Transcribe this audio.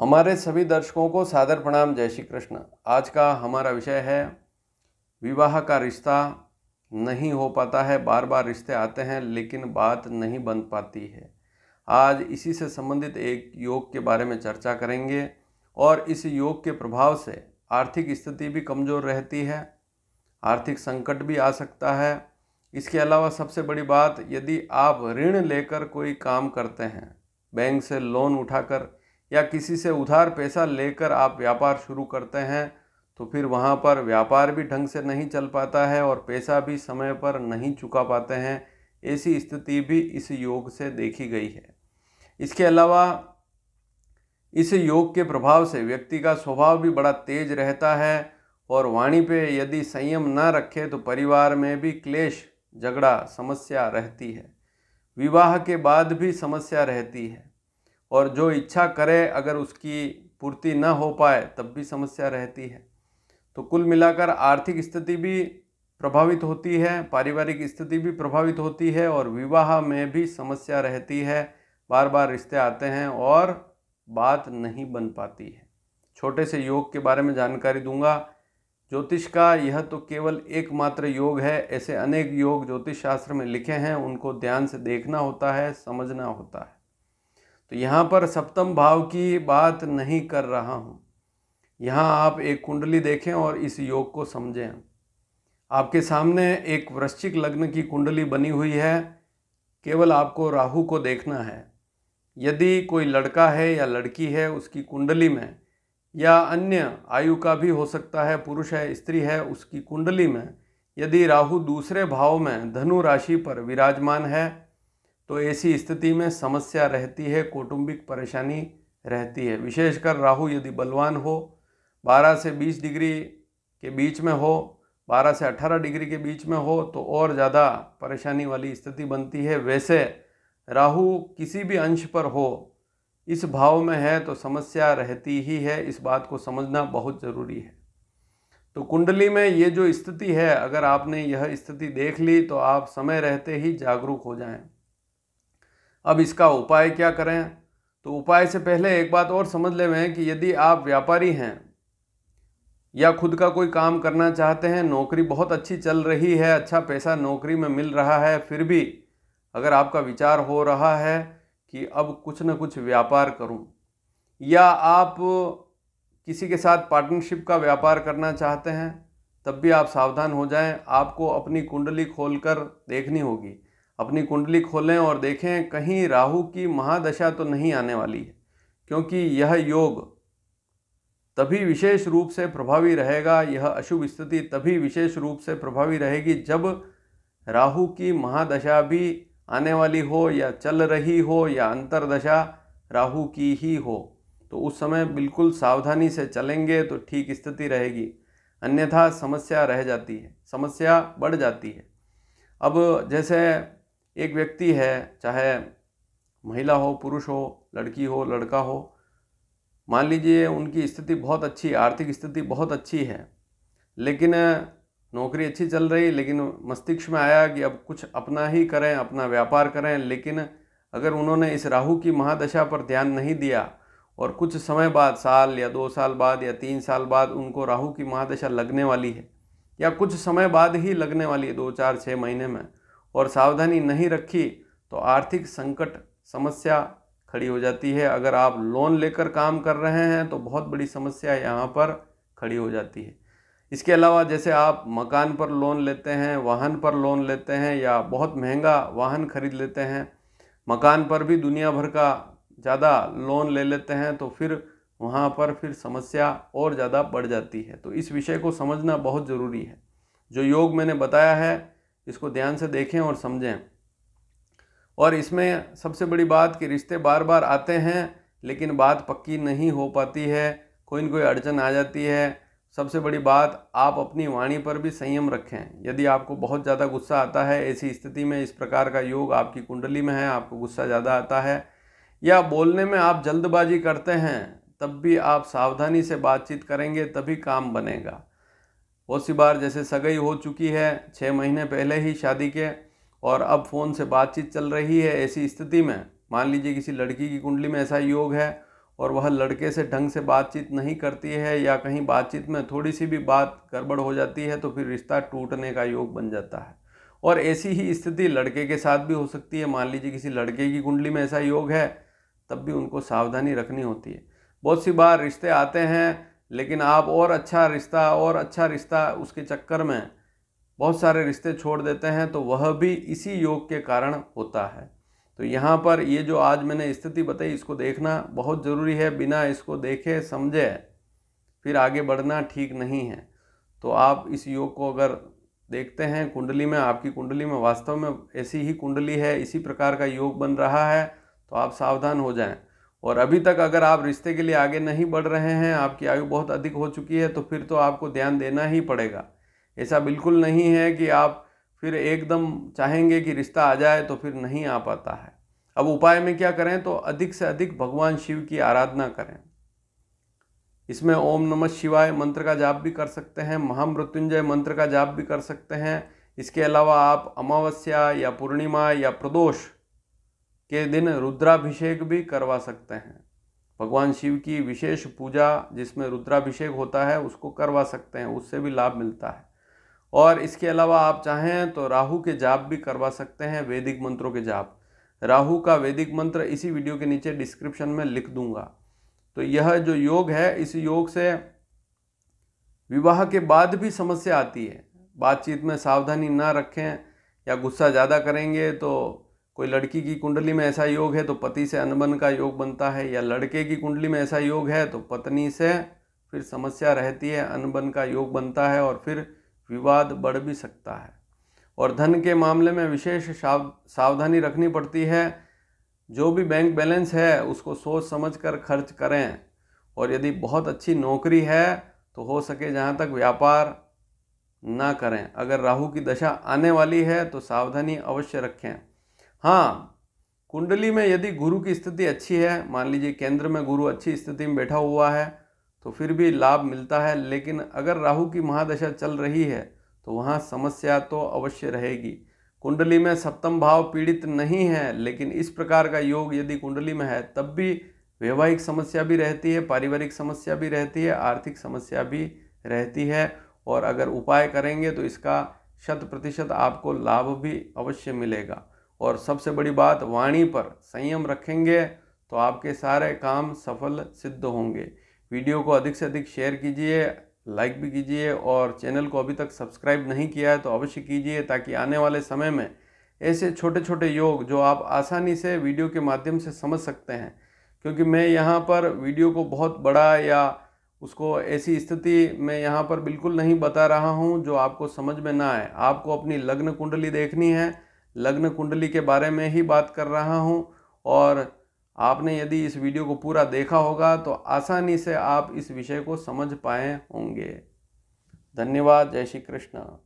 हमारे सभी दर्शकों को सादर प्रणाम जय श्री कृष्ण आज का हमारा विषय है विवाह का रिश्ता नहीं हो पाता है बार बार रिश्ते आते हैं लेकिन बात नहीं बन पाती है आज इसी से संबंधित एक योग के बारे में चर्चा करेंगे और इस योग के प्रभाव से आर्थिक स्थिति भी कमज़ोर रहती है आर्थिक संकट भी आ सकता है इसके अलावा सबसे बड़ी बात यदि आप ऋण लेकर कोई काम करते हैं बैंक से लोन उठाकर या किसी से उधार पैसा लेकर आप व्यापार शुरू करते हैं तो फिर वहाँ पर व्यापार भी ढंग से नहीं चल पाता है और पैसा भी समय पर नहीं चुका पाते हैं ऐसी स्थिति भी इस योग से देखी गई है इसके अलावा इस योग के प्रभाव से व्यक्ति का स्वभाव भी बड़ा तेज रहता है और वाणी पे यदि संयम ना रखे तो परिवार में भी क्लेश झगड़ा समस्या रहती है विवाह के बाद भी समस्या रहती है और जो इच्छा करे अगर उसकी पूर्ति न हो पाए तब भी समस्या रहती है तो कुल मिलाकर आर्थिक स्थिति भी प्रभावित होती है पारिवारिक स्थिति भी प्रभावित होती है और विवाह में भी समस्या रहती है बार बार रिश्ते आते हैं और बात नहीं बन पाती है छोटे से योग के बारे में जानकारी दूंगा ज्योतिष का यह तो केवल एकमात्र योग है ऐसे अनेक योग ज्योतिष शास्त्र में लिखे हैं उनको ध्यान से देखना होता है समझना होता है तो यहाँ पर सप्तम भाव की बात नहीं कर रहा हूँ यहाँ आप एक कुंडली देखें और इस योग को समझें आपके सामने एक वृश्चिक लग्न की कुंडली बनी हुई है केवल आपको राहु को देखना है यदि कोई लड़का है या लड़की है उसकी कुंडली में या अन्य आयु का भी हो सकता है पुरुष है स्त्री है उसकी कुंडली में यदि राहु दूसरे भाव में धनु राशि पर विराजमान है तो ऐसी स्थिति में समस्या रहती है कौटुंबिक परेशानी रहती है विशेषकर राहु यदि बलवान हो 12 से 20 डिग्री के बीच में हो 12 से 18 डिग्री के बीच में हो तो और ज़्यादा परेशानी वाली स्थिति बनती है वैसे राहु किसी भी अंश पर हो इस भाव में है तो समस्या रहती ही है इस बात को समझना बहुत ज़रूरी है तो कुंडली में ये जो स्थिति है अगर आपने यह स्थिति देख ली तो आप समय रहते ही जागरूक हो जाएं अब इसका उपाय क्या करें तो उपाय से पहले एक बात और समझ ले हैं कि यदि आप व्यापारी हैं या खुद का कोई काम करना चाहते हैं नौकरी बहुत अच्छी चल रही है अच्छा पैसा नौकरी में मिल रहा है फिर भी अगर आपका विचार हो रहा है कि अब कुछ न कुछ व्यापार करूं या आप किसी के साथ पार्टनरशिप का व्यापार करना चाहते हैं तब भी आप सावधान हो जाएं आपको अपनी कुंडली खोलकर देखनी होगी अपनी कुंडली खोलें और देखें कहीं राहु की महादशा तो नहीं आने वाली है क्योंकि यह योग तभी विशेष रूप से प्रभावी रहेगा यह अशुभ स्थिति तभी विशेष रूप से प्रभावी रहेगी जब राहु की महादशा भी आने वाली हो या चल रही हो या अंतरदशा राहु की ही हो तो उस समय बिल्कुल सावधानी से चलेंगे तो ठीक स्थिति रहेगी अन्यथा समस्या रह जाती है समस्या बढ़ जाती है अब जैसे एक व्यक्ति है चाहे महिला हो पुरुष हो लड़की हो लड़का हो मान लीजिए उनकी स्थिति बहुत अच्छी आर्थिक स्थिति बहुत अच्छी है लेकिन नौकरी अच्छी चल रही लेकिन मस्तिष्क में आया कि अब कुछ अपना ही करें अपना व्यापार करें लेकिन अगर उन्होंने इस राहु की महादशा पर ध्यान नहीं दिया और कुछ समय बाद साल या दो साल बाद या तीन साल बाद उनको राहु की महादशा लगने वाली है या कुछ समय बाद ही लगने वाली है दो चार छः महीने में और सावधानी नहीं रखी तो आर्थिक संकट समस्या खड़ी हो जाती है अगर आप लोन लेकर काम कर रहे हैं तो बहुत बड़ी समस्या यहाँ पर खड़ी हो जाती है इसके अलावा जैसे आप मकान पर लोन लेते हैं वाहन पर लोन लेते हैं या बहुत महंगा वाहन खरीद लेते हैं मकान पर भी दुनिया भर का ज़्यादा लोन ले लेते हैं तो फिर वहाँ पर फिर समस्या और ज़्यादा बढ़ जाती है तो इस विषय को समझना बहुत ज़रूरी है जो योग मैंने बताया है इसको ध्यान से देखें और समझें और इसमें सबसे बड़ी बात कि रिश्ते बार बार आते हैं लेकिन बात पक्की नहीं हो पाती है कोई ना कोई अड़चन आ जाती है सबसे बड़ी बात आप अपनी वाणी पर भी संयम रखें यदि आपको बहुत ज़्यादा गुस्सा आता है ऐसी स्थिति में इस प्रकार का योग आपकी कुंडली में है आपको गुस्सा ज़्यादा आता है या बोलने में आप जल्दबाजी करते हैं तब भी आप सावधानी से बातचीत करेंगे तभी काम बनेगा बहुत सी बार जैसे सगाई हो चुकी है छः महीने पहले ही शादी के और अब फ़ोन से बातचीत चल रही है ऐसी स्थिति में मान लीजिए किसी लड़की की कुंडली में ऐसा योग है और वह लड़के से ढंग से बातचीत नहीं करती है या कहीं बातचीत में थोड़ी सी भी बात गड़बड़ हो जाती है तो फिर रिश्ता टूटने का योग बन जाता है और ऐसी ही स्थिति लड़के के साथ भी हो सकती है मान लीजिए किसी लड़के की कुंडली में ऐसा योग है तब भी उनको सावधानी रखनी होती है बहुत सी बार रिश्ते आते हैं लेकिन आप और अच्छा रिश्ता और अच्छा रिश्ता उसके चक्कर में बहुत सारे रिश्ते छोड़ देते हैं तो वह भी इसी योग के कारण होता है तो यहाँ पर ये जो आज मैंने स्थिति बताई इसको देखना बहुत ज़रूरी है बिना इसको देखे समझे फिर आगे बढ़ना ठीक नहीं है तो आप इस योग को अगर देखते हैं कुंडली में आपकी कुंडली में वास्तव में ऐसी ही कुंडली है इसी प्रकार का योग बन रहा है तो आप सावधान हो जाएं और अभी तक अगर आप रिश्ते के लिए आगे नहीं बढ़ रहे हैं आपकी आयु बहुत अधिक हो चुकी है तो फिर तो आपको ध्यान देना ही पड़ेगा ऐसा बिल्कुल नहीं है कि आप फिर एकदम चाहेंगे कि रिश्ता आ जाए तो फिर नहीं आ पाता है अब उपाय में क्या करें तो अधिक से अधिक भगवान शिव की आराधना करें इसमें ओम नमः शिवाय मंत्र का जाप भी कर सकते हैं महामृत्युंजय मंत्र का जाप भी कर सकते हैं इसके अलावा आप अमावस्या या पूर्णिमा या प्रदोष के दिन रुद्राभिषेक भी करवा सकते हैं भगवान शिव की विशेष पूजा जिसमें रुद्राभिषेक होता है उसको करवा सकते हैं उससे भी लाभ मिलता है और इसके अलावा आप चाहें तो राहु के जाप भी करवा सकते हैं वैदिक मंत्रों के जाप राहु का वैदिक मंत्र इसी वीडियो के नीचे डिस्क्रिप्शन में लिख दूंगा तो यह जो योग है इस योग से विवाह के बाद भी समस्या आती है बातचीत में सावधानी ना रखें या गुस्सा ज़्यादा करेंगे तो कोई लड़की की कुंडली में ऐसा योग है तो पति से अनबन का योग बनता है या लड़के की कुंडली में ऐसा योग है तो पत्नी से फिर समस्या रहती है अनबन का योग बनता है और फिर विवाद बढ़ भी सकता है और धन के मामले में विशेष साव सावधानी रखनी पड़ती है जो भी बैंक बैलेंस है उसको सोच समझ कर खर्च करें और यदि बहुत अच्छी नौकरी है तो हो सके जहाँ तक व्यापार ना करें अगर राहु की दशा आने वाली है तो सावधानी अवश्य रखें हाँ कुंडली में यदि गुरु की स्थिति अच्छी है मान लीजिए केंद्र में गुरु अच्छी स्थिति में बैठा हुआ है तो फिर भी लाभ मिलता है लेकिन अगर राहु की महादशा चल रही है तो वहाँ समस्या तो अवश्य रहेगी कुंडली में सप्तम भाव पीड़ित नहीं है लेकिन इस प्रकार का योग यदि कुंडली में है तब भी वैवाहिक समस्या भी रहती है पारिवारिक समस्या भी रहती है आर्थिक समस्या भी रहती है और अगर उपाय करेंगे तो इसका शत प्रतिशत आपको लाभ भी अवश्य मिलेगा और सबसे बड़ी बात वाणी पर संयम रखेंगे तो आपके सारे काम सफल सिद्ध होंगे वीडियो को अधिक से अधिक शेयर कीजिए लाइक भी कीजिए और चैनल को अभी तक सब्सक्राइब नहीं किया है तो अवश्य कीजिए ताकि आने वाले समय में ऐसे छोटे छोटे योग जो आप आसानी से वीडियो के माध्यम से समझ सकते हैं क्योंकि मैं यहाँ पर वीडियो को बहुत बड़ा या उसको ऐसी स्थिति मैं यहाँ पर बिल्कुल नहीं बता रहा हूँ जो आपको समझ में ना आए आपको अपनी लग्न कुंडली देखनी है लग्न कुंडली के बारे में ही बात कर रहा हूँ और आपने यदि इस वीडियो को पूरा देखा होगा तो आसानी से आप इस विषय को समझ पाए होंगे धन्यवाद जय श्री कृष्ण